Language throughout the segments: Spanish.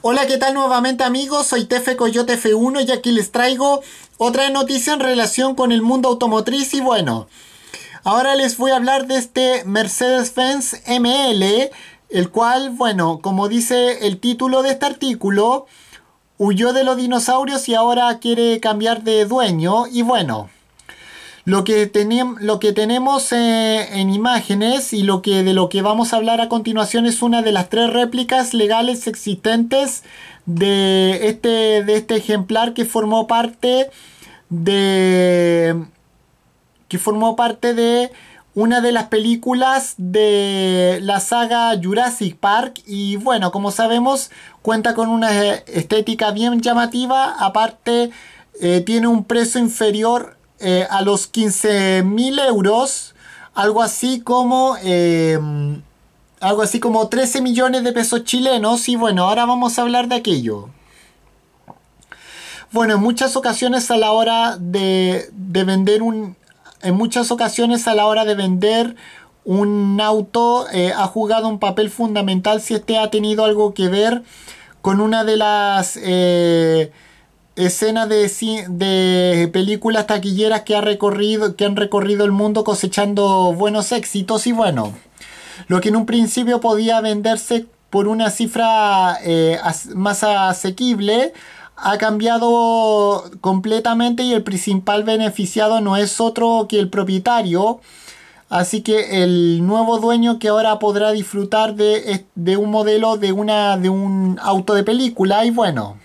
Hola, ¿qué tal nuevamente amigos? Soy Tefe Coyote F1 y aquí les traigo otra noticia en relación con el mundo automotriz y bueno, ahora les voy a hablar de este Mercedes-Benz ML, el cual, bueno, como dice el título de este artículo, huyó de los dinosaurios y ahora quiere cambiar de dueño y bueno. Lo que, lo que tenemos eh, en imágenes y lo que, de lo que vamos a hablar a continuación es una de las tres réplicas legales existentes de este, de este ejemplar que formó parte de... que formó parte de una de las películas de la saga Jurassic Park y bueno, como sabemos, cuenta con una eh, estética bien llamativa, aparte eh, tiene un precio inferior eh, a los mil euros, algo así como... Em, algo así como 13 millones de pesos chilenos y bueno, ahora vamos a hablar de aquello. Bueno, en muchas ocasiones a la hora de, de vender un... En muchas ocasiones a la hora de vender un auto eh, ha jugado un papel fundamental si este ha tenido algo que ver con una de las eh, escenas de, películas taquilleras que, ha recorrido, que han recorrido el mundo cosechando buenos éxitos y bueno, lo que en un principio podía venderse por una cifra eh, más asequible, ha cambiado completamente y el principal beneficiado no es otro que el propietario. Así que el nuevo dueño que ahora podrá disfrutar de, un modelo de, una, de un auto de película y bueno,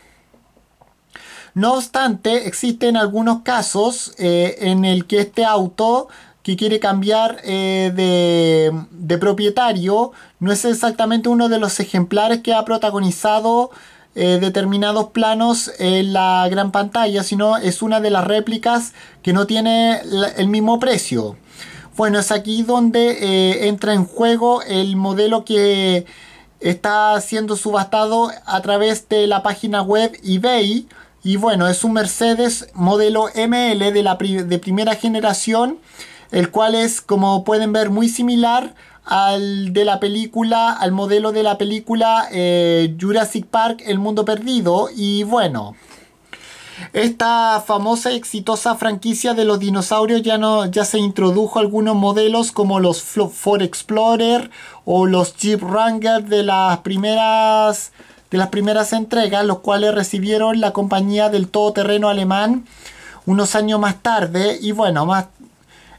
no obstante, existen algunos casos eh, en el que este auto que quiere cambiar eh, de, propietario no es exactamente uno de los ejemplares que ha protagonizado eh, determinados planos en la gran pantalla, sino es una de las réplicas que no tiene el mismo precio. Bueno, es aquí donde entra en juego el modelo que está siendo subastado a través de la página web eBay y bueno, es un Mercedes modelo ML de, la primera generación, el cual es, como pueden ver, muy similar al de la película, al modelo de la película eh, Jurassic Park, El Mundo Perdido. Y bueno, esta famosa y exitosa franquicia de los dinosaurios ya, no, ya se introdujo algunos modelos como los Ford Explorer o los Jeep Wrangler de las primeras de las primeras entregas, los cuales recibieron la compañía del todoterreno alemán unos años más tarde y bueno, más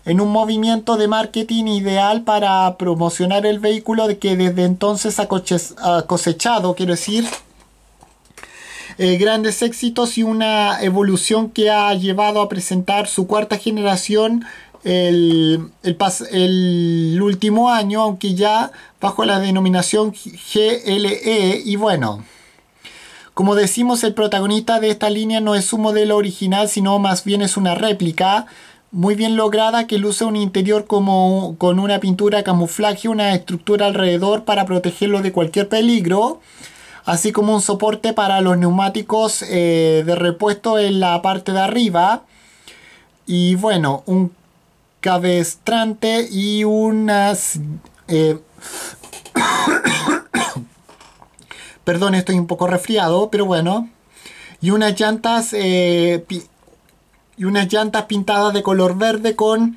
en un movimiento de marketing ideal para promocionar el vehículo que desde entonces ha cosechado, quiero decir, eh, grandes éxitos y una evolución que ha llevado a presentar su cuarta generación el, el, último año, aunque ya bajo la denominación GLE. Y bueno, como decimos, el protagonista de esta línea no es un modelo original, sino más bien es una réplica muy bien lograda que luce un interior como con una pintura camuflaje, una estructura alrededor para protegerlo de cualquier peligro, así como un soporte para los neumáticos eh, de repuesto en la parte de arriba. Y bueno, un cabestrante y unas... Eh, perdón, estoy un poco resfriado, pero bueno. Y unas llantas... Eh, y unas llantas pintadas de color verde con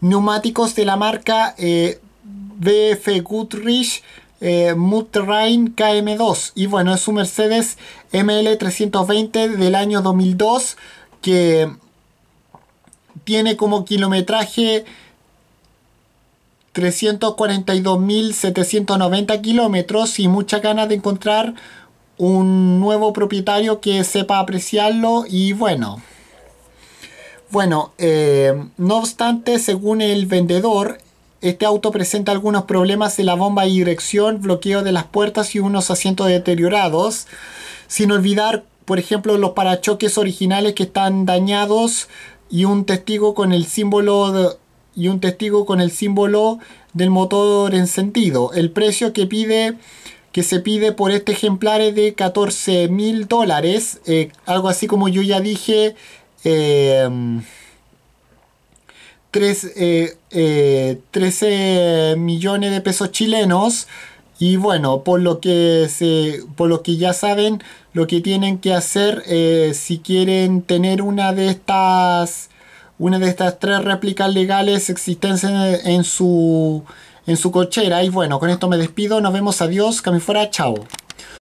neumáticos de la marca eh, BF Goodrich eh, KM2 y bueno es un Mercedes ML320 del año 2002 que tiene como kilometraje 342.790 kilómetros y muchas ganas de encontrar un nuevo propietario que sepa apreciarlo y bueno. Bueno, eh, no obstante, según el vendedor, este auto presenta algunos problemas en la bomba de dirección, bloqueo de las puertas y unos asientos deteriorados, sin olvidar, por ejemplo, los parachoques originales que están dañados, y un testigo con el símbolo y un testigo con el símbolo del motor encendido. El precio que pide que se pide por este ejemplar es de 14 mil dólares. Eh, algo así como yo ya dije. 3, eh, 13 eh, millones de pesos chilenos. Y bueno, por lo que, se, por lo que ya saben, lo que tienen que hacer eh, si quieren tener una de estas una de estas tres réplicas legales existentes en, su en su cochera. Y bueno, con esto me despido. Nos vemos. Adiós. Cami fuera. Chao.